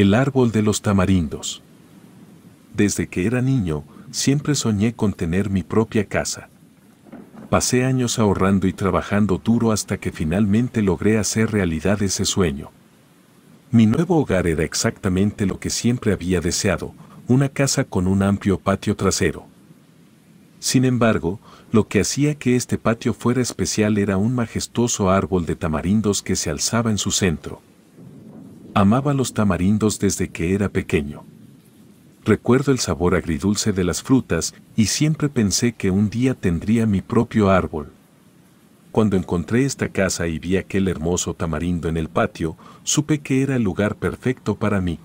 El árbol de los tamarindos. Desde que era niño, siempre soñé con tener mi propia casa. Pasé años ahorrando y trabajando duro hasta que finalmente logré hacer realidad ese sueño. Mi nuevo hogar era exactamente lo que siempre había deseado, una casa con un amplio patio trasero. Sin embargo, lo que hacía que este patio fuera especial era un majestuoso árbol de tamarindos que se alzaba en su centro. Amaba los tamarindos desde que era pequeño. Recuerdo el sabor agridulce de las frutas y siempre pensé que un día tendría mi propio árbol. Cuando encontré esta casa y vi aquel hermoso tamarindo en el patio, supe que era el lugar perfecto para mí.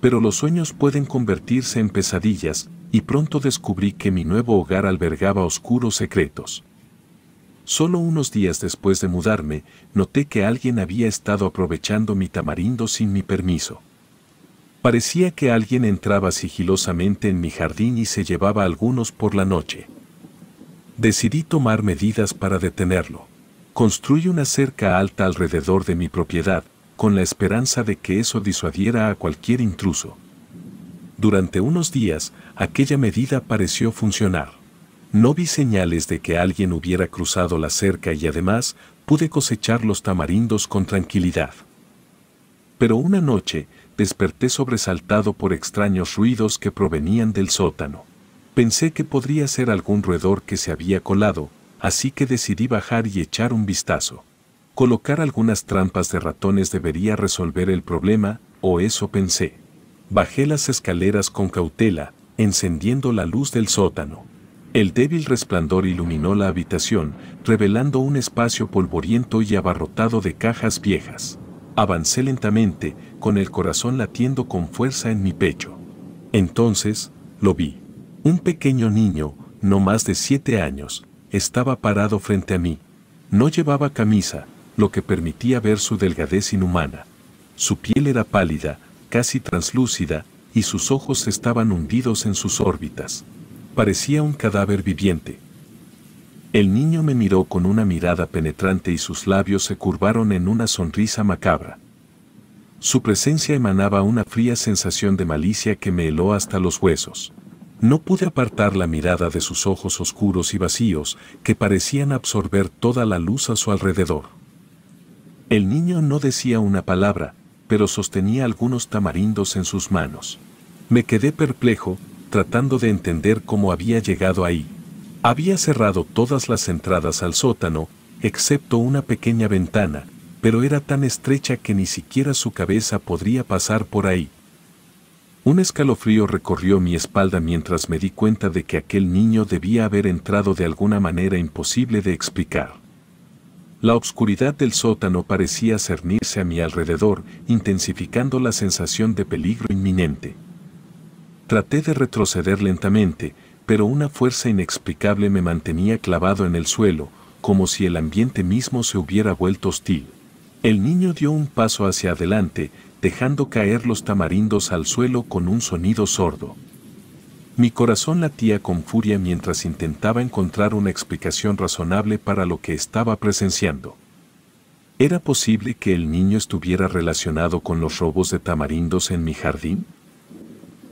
Pero los sueños pueden convertirse en pesadillas, y pronto descubrí que mi nuevo hogar albergaba oscuros secretos. Solo unos días después de mudarme, noté que alguien había estado aprovechando mi tamarindo sin mi permiso. Parecía que alguien entraba sigilosamente en mi jardín y se llevaba algunos por la noche. Decidí tomar medidas para detenerlo. Construí una cerca alta alrededor de mi propiedad, con la esperanza de que eso disuadiera a cualquier intruso. Durante unos días, aquella medida pareció funcionar. No vi señales de que alguien hubiera cruzado la cerca y además pude cosechar los tamarindos con tranquilidad. Pero una noche desperté sobresaltado por extraños ruidos que provenían del sótano. Pensé que podría ser algún roedor que se había colado, así que decidí bajar y echar un vistazo. Colocar algunas trampas de ratones debería resolver el problema, o eso pensé. Bajé las escaleras con cautela, encendiendo la luz del sótano. El débil resplandor iluminó la habitación, revelando un espacio polvoriento y abarrotado de cajas viejas. Avancé lentamente, con el corazón latiendo con fuerza en mi pecho. Entonces, lo vi. Un pequeño niño, no más de siete años, estaba parado frente a mí. No llevaba camisa, lo que permitía ver su delgadez inhumana. Su piel era pálida, casi translúcida, y sus ojos estaban hundidos en sus órbitas. Parecía un cadáver viviente. El niño me miró con una mirada penetrante y sus labios se curvaron en una sonrisa macabra. Su presencia emanaba una fría sensación de malicia que me heló hasta los huesos. No pude apartar la mirada de sus ojos oscuros y vacíos que parecían absorber toda la luz a su alrededor. El niño no decía una palabra, pero sostenía algunos tamarindos en sus manos. Me quedé perplejo, tratando de entender cómo había llegado ahí. Había cerrado todas las entradas al sótano, excepto una pequeña ventana, pero era tan estrecha que ni siquiera su cabeza podría pasar por ahí. Un escalofrío recorrió mi espalda mientras me di cuenta de que aquel niño debía haber entrado de alguna manera imposible de explicar. La oscuridad del sótano parecía cernirse a mi alrededor, intensificando la sensación de peligro inminente. Traté de retroceder lentamente, pero una fuerza inexplicable me mantenía clavado en el suelo, como si el ambiente mismo se hubiera vuelto hostil. El niño dio un paso hacia adelante, dejando caer los tamarindos al suelo con un sonido sordo. Mi corazón latía con furia mientras intentaba encontrar una explicación razonable para lo que estaba presenciando. ¿Era posible que el niño estuviera relacionado con los robos de tamarindos en mi jardín?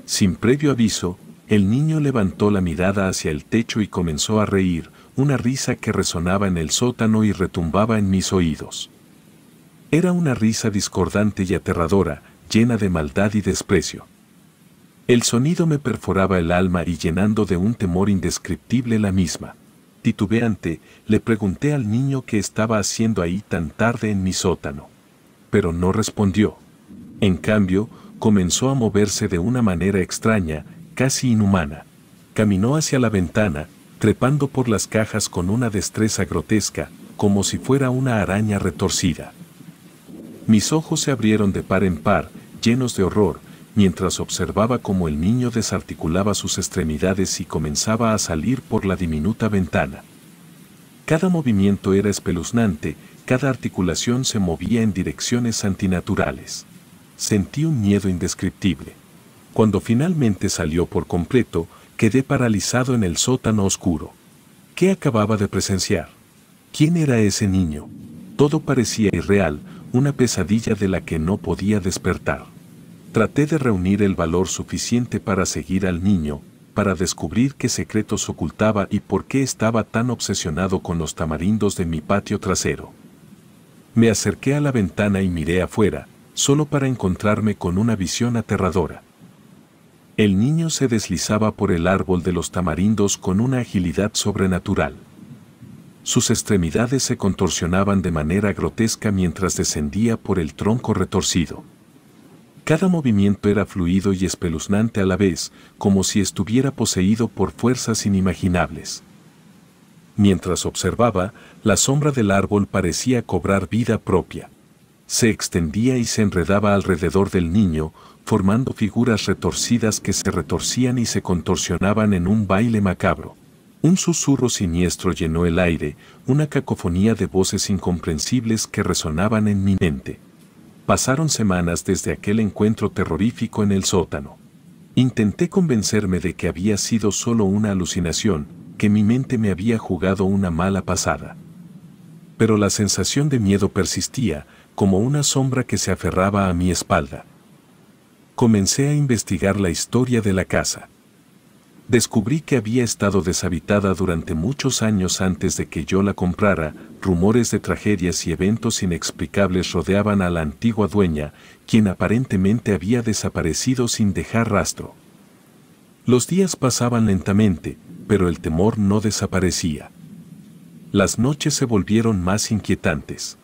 Sin previo aviso, el niño levantó la mirada hacia el techo y comenzó a reír, una risa que resonaba en el sótano y retumbaba en mis oídos. Era una risa discordante y aterradora, llena de maldad y desprecio. El sonido me perforaba el alma y llenando de un temor indescriptible la misma. Titubeante, le pregunté al niño qué estaba haciendo ahí tan tarde en mi sótano. Pero no respondió. En cambio, comenzó a moverse de una manera extraña, casi inhumana. Caminó hacia la ventana, trepando por las cajas con una destreza grotesca, como si fuera una araña retorcida. Mis ojos se abrieron de par en par, llenos de horror, mientras observaba cómo el niño desarticulaba sus extremidades y comenzaba a salir por la diminuta ventana. Cada movimiento era espeluznante, cada articulación se movía en direcciones antinaturales. Sentí un miedo indescriptible. Cuando finalmente salió por completo, quedé paralizado en el sótano oscuro. ¿Qué acababa de presenciar? ¿Quién era ese niño? Todo parecía irreal, una pesadilla de la que no podía despertar. Traté de reunir el valor suficiente para seguir al niño, para descubrir qué secretos ocultaba y por qué estaba tan obsesionado con los tamarindos de mi patio trasero. Me acerqué a la ventana y miré afuera, solo para encontrarme con una visión aterradora. El niño se deslizaba por el árbol de los tamarindos con una agilidad sobrenatural. Sus extremidades se contorsionaban de manera grotesca mientras descendía por el tronco retorcido. Cada movimiento era fluido y espeluznante a la vez, como si estuviera poseído por fuerzas inimaginables. Mientras observaba, la sombra del árbol parecía cobrar vida propia se extendía y se enredaba alrededor del niño, formando figuras retorcidas que se retorcían y se contorsionaban en un baile macabro. Un susurro siniestro llenó el aire, una cacofonía de voces incomprensibles que resonaban en mi mente. Pasaron semanas desde aquel encuentro terrorífico en el sótano. Intenté convencerme de que había sido solo una alucinación, que mi mente me había jugado una mala pasada. Pero la sensación de miedo persistía, como una sombra que se aferraba a mi espalda. Comencé a investigar la historia de la casa. Descubrí que había estado deshabitada durante muchos años antes de que yo la comprara, rumores de tragedias y eventos inexplicables rodeaban a la antigua dueña, quien aparentemente había desaparecido sin dejar rastro. Los días pasaban lentamente, pero el temor no desaparecía. Las noches se volvieron más inquietantes.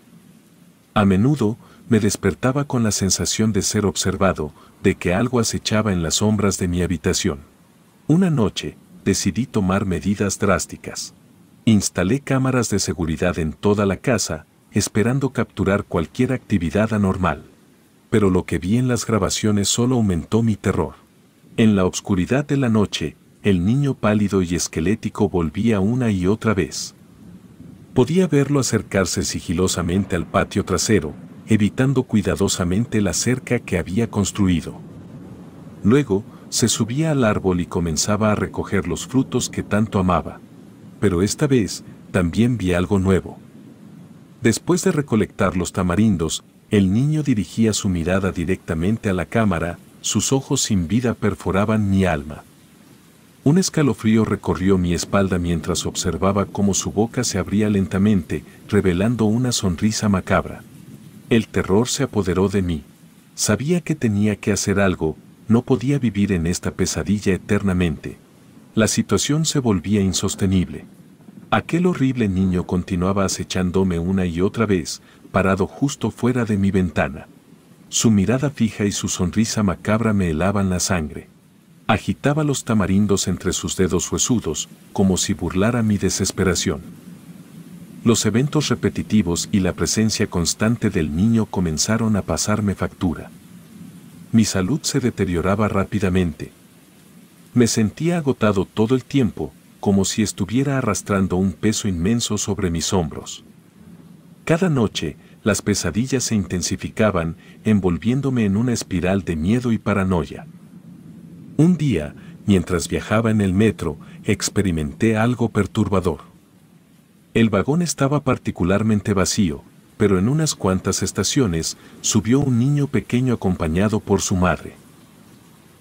A menudo, me despertaba con la sensación de ser observado, de que algo acechaba en las sombras de mi habitación. Una noche, decidí tomar medidas drásticas. Instalé cámaras de seguridad en toda la casa, esperando capturar cualquier actividad anormal. Pero lo que vi en las grabaciones solo aumentó mi terror. En la oscuridad de la noche, el niño pálido y esquelético volvía una y otra vez. Podía verlo acercarse sigilosamente al patio trasero, evitando cuidadosamente la cerca que había construido. Luego, se subía al árbol y comenzaba a recoger los frutos que tanto amaba. Pero esta vez, también vi algo nuevo. Después de recolectar los tamarindos, el niño dirigía su mirada directamente a la cámara, sus ojos sin vida perforaban mi alma. Un escalofrío recorrió mi espalda mientras observaba cómo su boca se abría lentamente, revelando una sonrisa macabra. El terror se apoderó de mí. Sabía que tenía que hacer algo, no podía vivir en esta pesadilla eternamente. La situación se volvía insostenible. Aquel horrible niño continuaba acechándome una y otra vez, parado justo fuera de mi ventana. Su mirada fija y su sonrisa macabra me helaban la sangre. Agitaba los tamarindos entre sus dedos huesudos, como si burlara mi desesperación. Los eventos repetitivos y la presencia constante del niño comenzaron a pasarme factura. Mi salud se deterioraba rápidamente. Me sentía agotado todo el tiempo, como si estuviera arrastrando un peso inmenso sobre mis hombros. Cada noche, las pesadillas se intensificaban, envolviéndome en una espiral de miedo y paranoia. Un día, mientras viajaba en el metro, experimenté algo perturbador. El vagón estaba particularmente vacío, pero en unas cuantas estaciones subió un niño pequeño acompañado por su madre.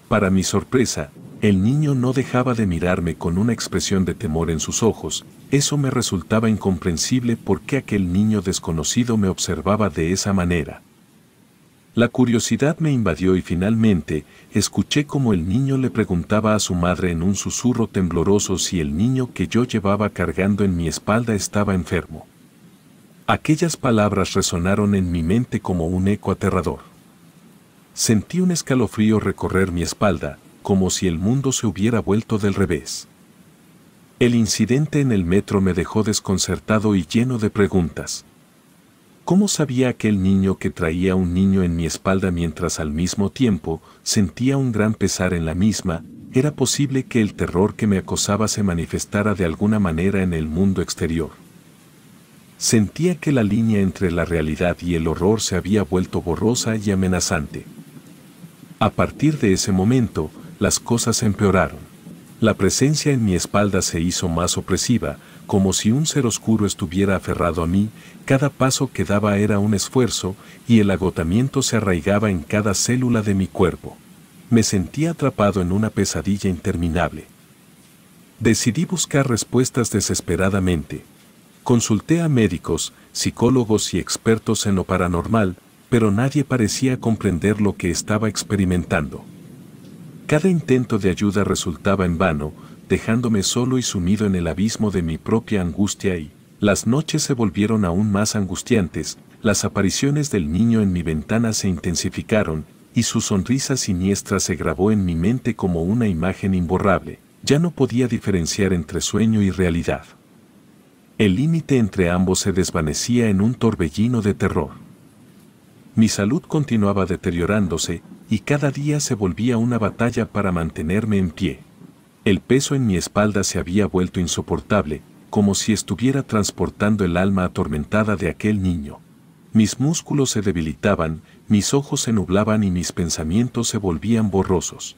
Para mi sorpresa, el niño no dejaba de mirarme con una expresión de temor en sus ojos, eso me resultaba incomprensible porque aquel niño desconocido me observaba de esa manera. La curiosidad me invadió y finalmente escuché como el niño le preguntaba a su madre en un susurro tembloroso si el niño que yo llevaba cargando en mi espalda estaba enfermo. Aquellas palabras resonaron en mi mente como un eco aterrador. Sentí un escalofrío recorrer mi espalda, como si el mundo se hubiera vuelto del revés. El incidente en el metro me dejó desconcertado y lleno de preguntas. ¿Cómo sabía aquel niño que traía un niño en mi espalda mientras al mismo tiempo sentía un gran pesar en la misma? Era posible que el terror que me acosaba se manifestara de alguna manera en el mundo exterior. Sentía que la línea entre la realidad y el horror se había vuelto borrosa y amenazante. A partir de ese momento, las cosas empeoraron. La presencia en mi espalda se hizo más opresiva, como si un ser oscuro estuviera aferrado a mí, cada paso que daba era un esfuerzo y el agotamiento se arraigaba en cada célula de mi cuerpo. Me sentía atrapado en una pesadilla interminable. Decidí buscar respuestas desesperadamente. Consulté a médicos, psicólogos y expertos en lo paranormal, pero nadie parecía comprender lo que estaba experimentando. Cada intento de ayuda resultaba en vano, dejándome solo y sumido en el abismo de mi propia angustia y las noches se volvieron aún más angustiantes, las apariciones del niño en mi ventana se intensificaron, y su sonrisa siniestra se grabó en mi mente como una imagen imborrable. Ya no podía diferenciar entre sueño y realidad. El límite entre ambos se desvanecía en un torbellino de terror. Mi salud continuaba deteriorándose y cada día se volvía una batalla para mantenerme en pie. El peso en mi espalda se había vuelto insoportable, como si estuviera transportando el alma atormentada de aquel niño. Mis músculos se debilitaban, mis ojos se nublaban y mis pensamientos se volvían borrosos.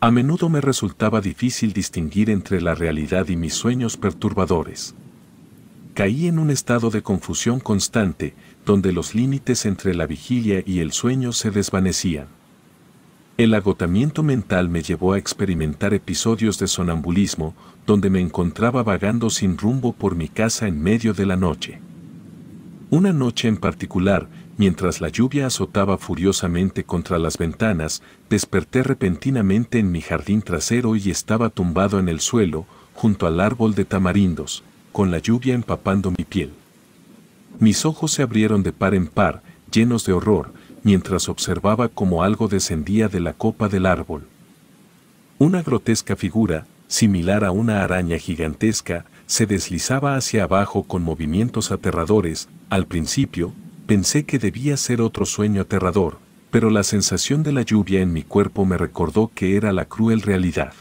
A menudo me resultaba difícil distinguir entre la realidad y mis sueños perturbadores caí en un estado de confusión constante, donde los límites entre la vigilia y el sueño se desvanecían. El agotamiento mental me llevó a experimentar episodios de sonambulismo, donde me encontraba vagando sin rumbo por mi casa en medio de la noche. Una noche en particular, mientras la lluvia azotaba furiosamente contra las ventanas, desperté repentinamente en mi jardín trasero y estaba tumbado en el suelo, junto al árbol de tamarindos, con la lluvia empapando mi piel. Mis ojos se abrieron de par en par, llenos de horror, mientras observaba cómo algo descendía de la copa del árbol. Una grotesca figura, similar a una araña gigantesca, se deslizaba hacia abajo con movimientos aterradores. Al principio, pensé que debía ser otro sueño aterrador, pero la sensación de la lluvia en mi cuerpo me recordó que era la cruel realidad.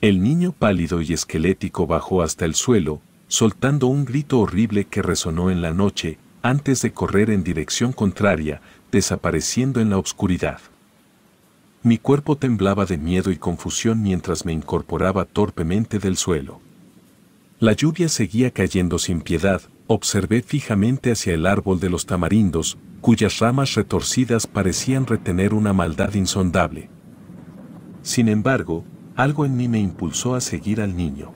El niño pálido y esquelético bajó hasta el suelo, soltando un grito horrible que resonó en la noche, antes de correr en dirección contraria, desapareciendo en la oscuridad. Mi cuerpo temblaba de miedo y confusión mientras me incorporaba torpemente del suelo. La lluvia seguía cayendo sin piedad, observé fijamente hacia el árbol de los tamarindos, cuyas ramas retorcidas parecían retener una maldad insondable. Sin embargo, algo en mí me impulsó a seguir al niño.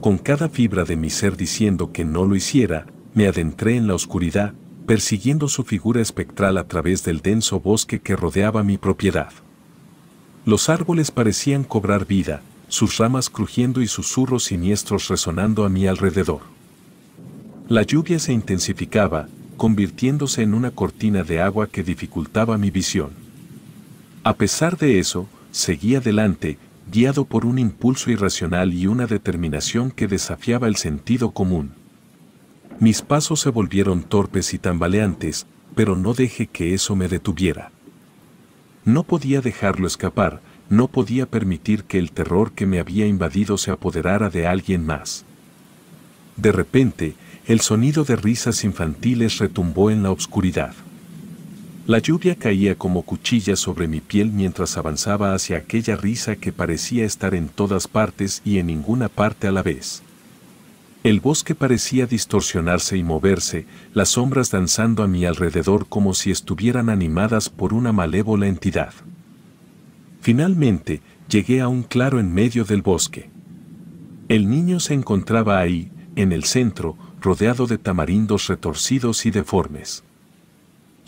Con cada fibra de mi ser diciendo que no lo hiciera, me adentré en la oscuridad, persiguiendo su figura espectral a través del denso bosque que rodeaba mi propiedad. Los árboles parecían cobrar vida, sus ramas crujiendo y susurros siniestros resonando a mi alrededor. La lluvia se intensificaba, convirtiéndose en una cortina de agua que dificultaba mi visión. A pesar de eso, seguí adelante, guiado por un impulso irracional y una determinación que desafiaba el sentido común. Mis pasos se volvieron torpes y tambaleantes, pero no dejé que eso me detuviera. No podía dejarlo escapar, no podía permitir que el terror que me había invadido se apoderara de alguien más. De repente, el sonido de risas infantiles retumbó en la oscuridad. La lluvia caía como cuchilla sobre mi piel mientras avanzaba hacia aquella risa que parecía estar en todas partes y en ninguna parte a la vez. El bosque parecía distorsionarse y moverse, las sombras danzando a mi alrededor como si estuvieran animadas por una malévola entidad. Finalmente, llegué a un claro en medio del bosque. El niño se encontraba ahí, en el centro, rodeado de tamarindos retorcidos y deformes.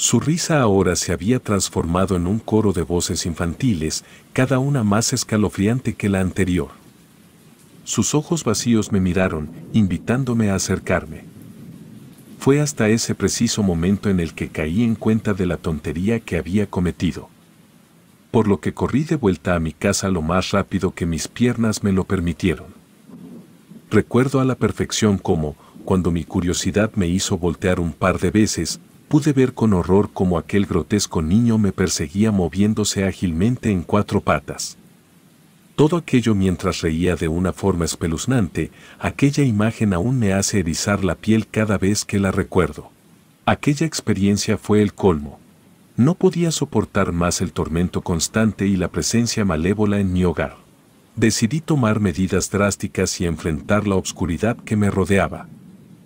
Su risa ahora se había transformado en un coro de voces infantiles, cada una más escalofriante que la anterior. Sus ojos vacíos me miraron, invitándome a acercarme. Fue hasta ese preciso momento en el que caí en cuenta de la tontería que había cometido. Por lo que corrí de vuelta a mi casa lo más rápido que mis piernas me lo permitieron. Recuerdo a la perfección cómo, cuando mi curiosidad me hizo voltear un par de veces, pude ver con horror cómo aquel grotesco niño me perseguía moviéndose ágilmente en cuatro patas. Todo aquello mientras reía de una forma espeluznante, aquella imagen aún me hace erizar la piel cada vez que la recuerdo. Aquella experiencia fue el colmo. No podía soportar más el tormento constante y la presencia malévola en mi hogar. Decidí tomar medidas drásticas y enfrentar la oscuridad que me rodeaba.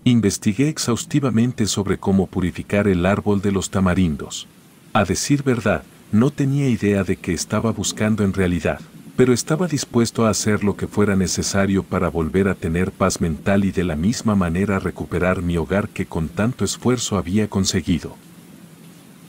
Investigué exhaustivamente sobre cómo purificar el árbol de los tamarindos. A decir verdad, no tenía idea de qué estaba buscando en realidad, pero estaba dispuesto a hacer lo que fuera necesario para volver a tener paz mental y de la misma manera recuperar mi hogar que con tanto esfuerzo había conseguido.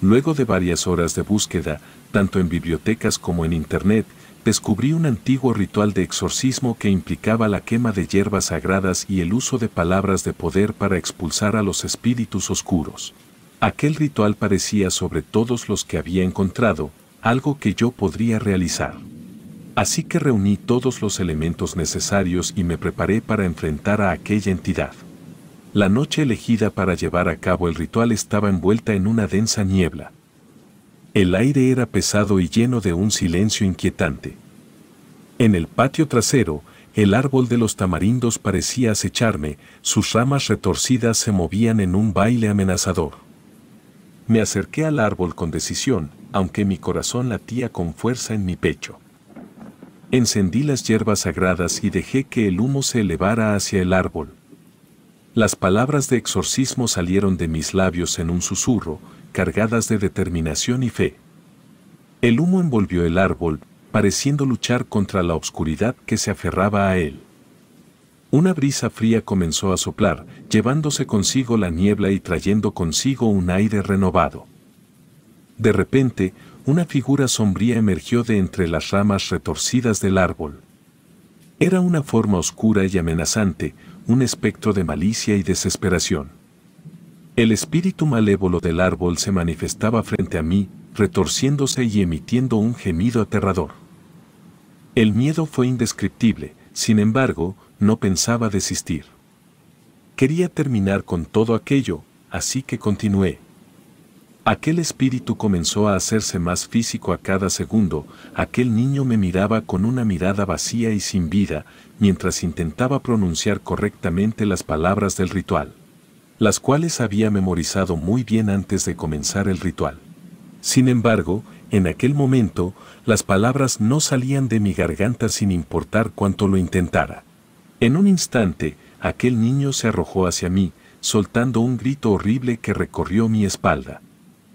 Luego de varias horas de búsqueda, tanto en bibliotecas como en Internet, descubrí un antiguo ritual de exorcismo que implicaba la quema de hierbas sagradas y el uso de palabras de poder para expulsar a los espíritus oscuros. Aquel ritual parecía sobre todos los que había encontrado, algo que yo podría realizar. Así que reuní todos los elementos necesarios y me preparé para enfrentar a aquella entidad. La noche elegida para llevar a cabo el ritual estaba envuelta en una densa niebla, el aire era pesado y lleno de un silencio inquietante. En el patio trasero, el árbol de los tamarindos parecía acecharme, sus ramas retorcidas se movían en un baile amenazador. Me acerqué al árbol con decisión, aunque mi corazón latía con fuerza en mi pecho. Encendí las hierbas sagradas y dejé que el humo se elevara hacia el árbol. Las palabras de exorcismo salieron de mis labios en un susurro, cargadas de determinación y fe. El humo envolvió el árbol, pareciendo luchar contra la oscuridad que se aferraba a él. Una brisa fría comenzó a soplar, llevándose consigo la niebla y trayendo consigo un aire renovado. De repente, una figura sombría emergió de entre las ramas retorcidas del árbol. Era una forma oscura y amenazante, un espectro de malicia y desesperación. El espíritu malévolo del árbol se manifestaba frente a mí, retorciéndose y emitiendo un gemido aterrador. El miedo fue indescriptible, sin embargo, no pensaba desistir. Quería terminar con todo aquello, así que continué. Aquel espíritu comenzó a hacerse más físico a cada segundo, aquel niño me miraba con una mirada vacía y sin vida, mientras intentaba pronunciar correctamente las palabras del ritual las cuales había memorizado muy bien antes de comenzar el ritual. Sin embargo, en aquel momento, las palabras no salían de mi garganta sin importar cuánto lo intentara. En un instante, aquel niño se arrojó hacia mí, soltando un grito horrible que recorrió mi espalda.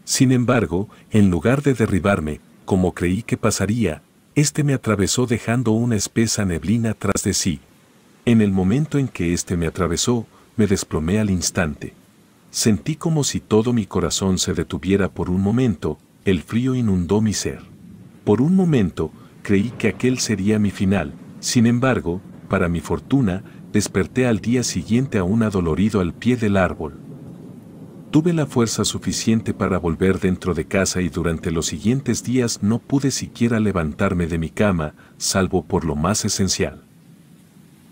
Sin embargo, en lugar de derribarme, como creí que pasaría, este me atravesó dejando una espesa neblina tras de sí. En el momento en que este me atravesó, me desplomé al instante. Sentí como si todo mi corazón se detuviera por un momento, el frío inundó mi ser. Por un momento, creí que aquel sería mi final, sin embargo, para mi fortuna, desperté al día siguiente aún adolorido al pie del árbol. Tuve la fuerza suficiente para volver dentro de casa y durante los siguientes días no pude siquiera levantarme de mi cama, salvo por lo más esencial.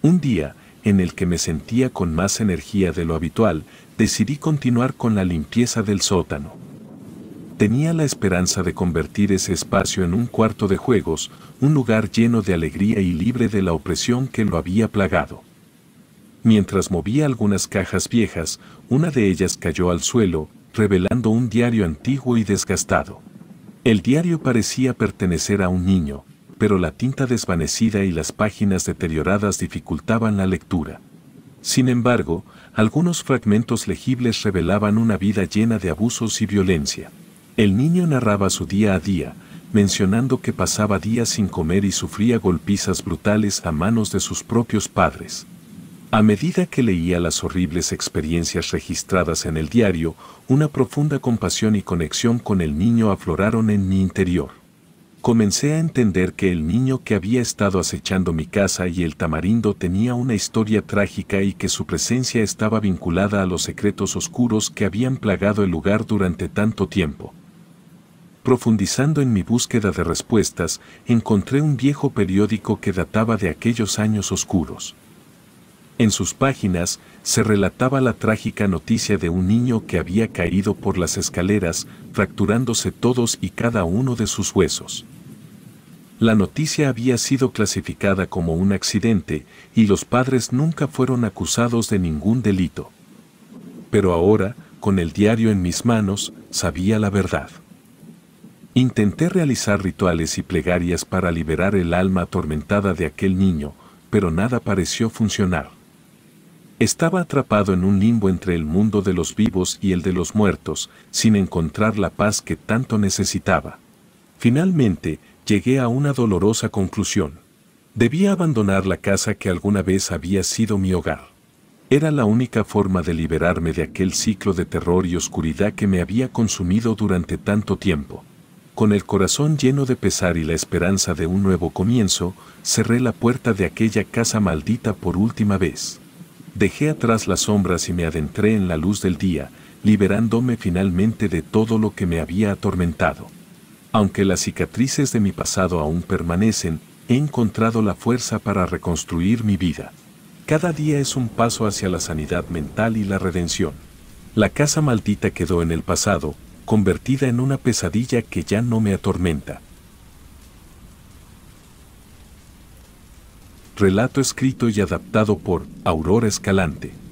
Un día, en el que me sentía con más energía de lo habitual, decidí continuar con la limpieza del sótano. Tenía la esperanza de convertir ese espacio en un cuarto de juegos, un lugar lleno de alegría y libre de la opresión que lo había plagado. Mientras movía algunas cajas viejas, una de ellas cayó al suelo, revelando un diario antiguo y desgastado. El diario parecía pertenecer a un niño, pero la tinta desvanecida y las páginas deterioradas dificultaban la lectura. Sin embargo, algunos fragmentos legibles revelaban una vida llena de abusos y violencia. El niño narraba su día a día, mencionando que pasaba días sin comer y sufría golpizas brutales a manos de sus propios padres. A medida que leía las horribles experiencias registradas en el diario, una profunda compasión y conexión con el niño afloraron en mi interior. Comencé a entender que el niño que había estado acechando mi casa y el tamarindo tenía una historia trágica y que su presencia estaba vinculada a los secretos oscuros que habían plagado el lugar durante tanto tiempo. Profundizando en mi búsqueda de respuestas, encontré un viejo periódico que databa de aquellos años oscuros. En sus páginas se relataba la trágica noticia de un niño que había caído por las escaleras, fracturándose todos y cada uno de sus huesos. La noticia había sido clasificada como un accidente y los padres nunca fueron acusados de ningún delito. Pero ahora, con el diario en mis manos, sabía la verdad. Intenté realizar rituales y plegarias para liberar el alma atormentada de aquel niño, pero nada pareció funcionar. Estaba atrapado en un limbo entre el mundo de los vivos y el de los muertos, sin encontrar la paz que tanto necesitaba. Finalmente, llegué a una dolorosa conclusión. Debía abandonar la casa que alguna vez había sido mi hogar. Era la única forma de liberarme de aquel ciclo de terror y oscuridad que me había consumido durante tanto tiempo. Con el corazón lleno de pesar y la esperanza de un nuevo comienzo, cerré la puerta de aquella casa maldita por última vez. Dejé atrás las sombras y me adentré en la luz del día, liberándome finalmente de todo lo que me había atormentado. Aunque las cicatrices de mi pasado aún permanecen, he encontrado la fuerza para reconstruir mi vida. Cada día es un paso hacia la sanidad mental y la redención. La casa maldita quedó en el pasado, convertida en una pesadilla que ya no me atormenta. Relato escrito y adaptado por Aurora Escalante.